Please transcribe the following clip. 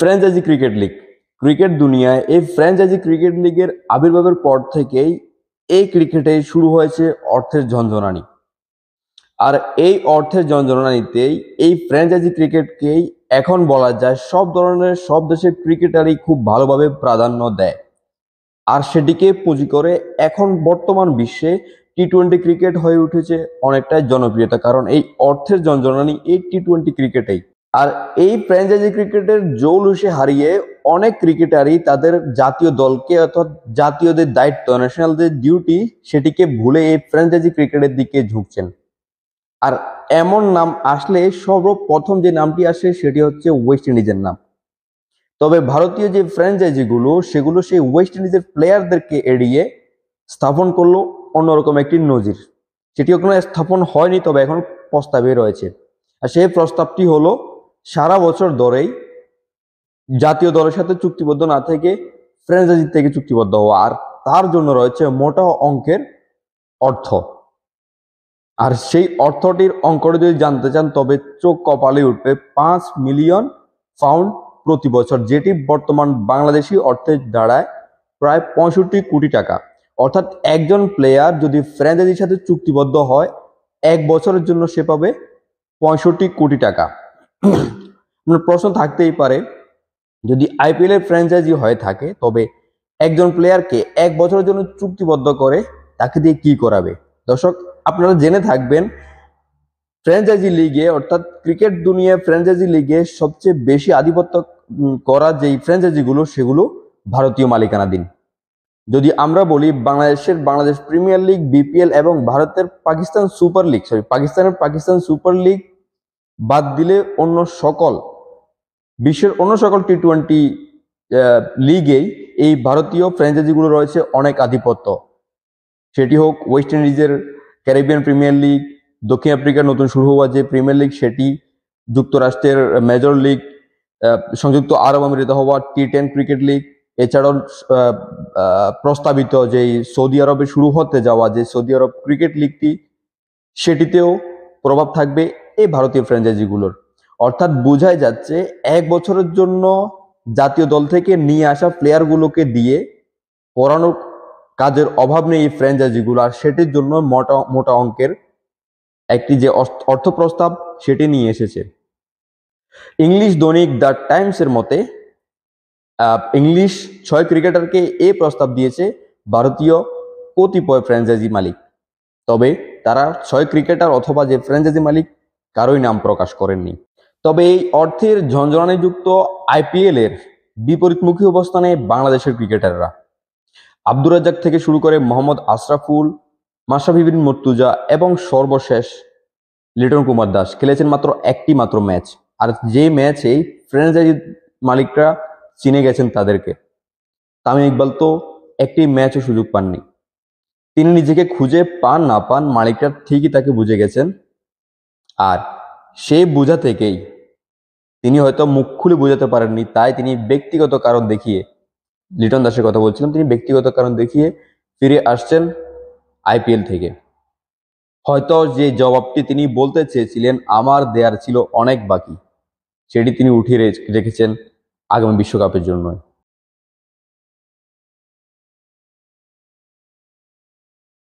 franchise cricket league cricket দুনিয়ায় এই franchise cricket লিগের আবির্ভাবের পর থেকেই এই ক্রিকেটে শুরু হয়েছে অর্থের ঝঞ্ঝনানি আর এই অর্থের ঝঞ্ঝনানিতেই এই ফ্র্যাঞ্চাইজি ক্রিকেটকেই এখন বলা যায় সব ধরনের সব দেশের ক্রিকেটারই খুব ভালোভাবে প্রাধান্য দেয় আর সেটিকে পুঁজি করে এখন বর্তমান বিশ্বে টি টোয়েন্টি ক্রিকেট হয়ে উঠেছে অনেকটাই জনপ্রিয়তা কারণ এই অর্থের জঞ্জনানি এই টি টোয়েন্টি ক্রিকেটেই আর এই ফ্র্যাঞ্চাইজি ক্রিকেটের জৌলুসে হারিয়ে অনেক ক্রিকেটারই তাদের জাতীয় দলকে অর্থাৎ জাতীয়দের দায়িত্ব ন্যাশনালদের ডিউটি সেটিকে ভুলে এই ফ্র্যাঞ্চাইজি ক্রিকেটের দিকে ঝুঁকছেন আর এমন নাম আসলে সর্বপ্রথম যে নামটি আসে সেটি হচ্ছে ওয়েস্ট ইন্ডিজের নাম তবে ভারতীয় যে ফ্র্যাঞ্চাইজিগুলো সেগুলো সেই ওয়েস্ট ইন্ডিজের প্লেয়ারদেরকে এড়িয়ে স্থাপন করলো অন্যরকম একটি নজির সেটি ওখানে স্থাপন হয়নি তবে এখন প্রস্তাবে রয়েছে আর সেই প্রস্তাবটি হলো সারা বছর ধরেই জাতীয় দলের সাথে চুক্তিবদ্ধ না থেকে ফ্র্যাঞ্চাইজি থেকে চুক্তিবদ্ধ হওয়া আর তার জন্য রয়েছে মোটা অঙ্কের অর্থ আর সেই অর্থটির অঙ্কটি যদি জানতে চান তবে চোখ কপালে উঠবে পাঁচ মিলিয়ন পাউন্ড প্রতি বছর যেটি বর্তমান বাংলাদেশি অর্থে দাঁড়ায় প্রায় পঁয়ষট্টি কোটি টাকা অর্থাৎ একজন প্লেয়ার যদি ফ্র্যাঞ্চাইজির সাথে চুক্তিবদ্ধ হয় এক বছরের জন্য সে পাবে পঁয়ষট্টি কোটি টাকা মানে প্রশ্ন থাকতেই পারে যদি আইপিএলের ফ্র্যাঞ্চাইজি হয়ে থাকে তবে একজন প্লেয়ারকে এক বছরের জন্য চুক্তিবদ্ধ করে তাকে দিয়ে কি করাবে দর্শক আপনারা জেনে থাকবেন ফ্র্যাঞ্চাইজি লিগে অর্থাৎ ক্রিকেট দুনিয়া ফ্র্যাঞ্চাইজি লিগে সবচেয়ে বেশি আধিপত্য করা যেই ফ্র্যাঞ্চাইজিগুলো সেগুলো ভারতীয় মালিকানাধীন যদি আমরা বলি বাংলাদেশের বাংলাদেশ প্রিমিয়ার লিগ বিপিএল এবং ভারতের পাকিস্তান সুপার লিগ সরি পাকিস্তানের পাকিস্তান সুপার লিগ বাদ দিলে অন্য সকল বিশ্বের অন্য সকল টি টোয়েন্টি লিগেই এই ভারতীয় ফ্র্যাঞ্চাইজিগুলো রয়েছে অনেক আধিপত্য সেটি হোক ওয়েস্ট ইন্ডিজের ক্যারিবিয়ান প্রিমিয়ার লিগ দক্ষিণ আফ্রিকার নতুন শুরু হওয়া যে প্রিমিয়ার লিগ সেটি যুক্তরাষ্ট্রের মেজর লিগ সংযুক্ত আরব আমিরাতে হওয়া টি টেন ক্রিকেট লিগ এছাড়াও প্রস্তাবিত যে সৌদি আরবে শুরু হতে যাওয়া যে সৌদি আরব ক্রিকেট লিগটি সেটিতেও প্রভাব থাকবে এই ভারতীয় ফ্র্যাঞ্চাইজিগুলোর অর্থাৎ বোঝাই যাচ্ছে এক বছরের জন্য জাতীয় দল থেকে নিয়ে আসা প্লেয়ারগুলোকে দিয়ে পড়ানোর কাজের অভাব নেই এই ফ্র্যাঞ্চাইজিগুলো আর সেটির জন্য মোটা মোটা অঙ্কের একটি যে অর্থ প্রস্তাব সেটি নিয়ে এসেছে ইংলিশ দৈনিক দ্য টাইমসের মতে ইংলিশ ছয় ক্রিকেটারকে এ প্রস্তাব দিয়েছে ভারতীয় কতিপয় ফ্র্যাঞ্চাইজি মালিক তবে তারা ছয় ক্রিকেটার অথবা যে ফ্র্যাঞ্চাইজি মালিক কারোই নাম প্রকাশ করেননি তবে এই অর্থের যুক্ত আইপিএল এর বিপরীতমুখী অবস্থানে বাংলাদেশের ক্রিকেটাররা আব্দুর রাজ্জাক থেকে শুরু করে মোহাম্মদ আশরাফুল মাসাফি বিন মর্তুজা এবং সর্বশেষ লিটন কুমার দাস খেলেছেন মাত্র একটি মাত্র ম্যাচ আর যে ম্যাচেই ফ্র্যাঞ্চাইজি মালিকরা চিনে গেছেন তাদেরকে তামিম ইকবাল তো একটি ম্যাচও সুযোগ পাননি তিনি নিজেকে খুঁজে পান না পান মালিকরা ঠিকই তাকে বুঝে গেছেন আর সেই বোঝা থেকেই তিনি হয়তো মুখ খুলে বোঝাতে পারেননি তাই তিনি ব্যক্তিগত কারণ দেখিয়ে লিটন দাসের কথা বলছিলাম তিনি ব্যক্তিগত কারণ দেখিয়ে ফিরে আসছেন আইপিএল থেকে হয়তো যে জবাবটি তিনি বলতে চেয়েছিলেন আমার দেয়ার ছিল অনেক বাকি সেটি তিনি উঠিয়ে রেখেছেন আগামী বিশ্বকাপের জন্যই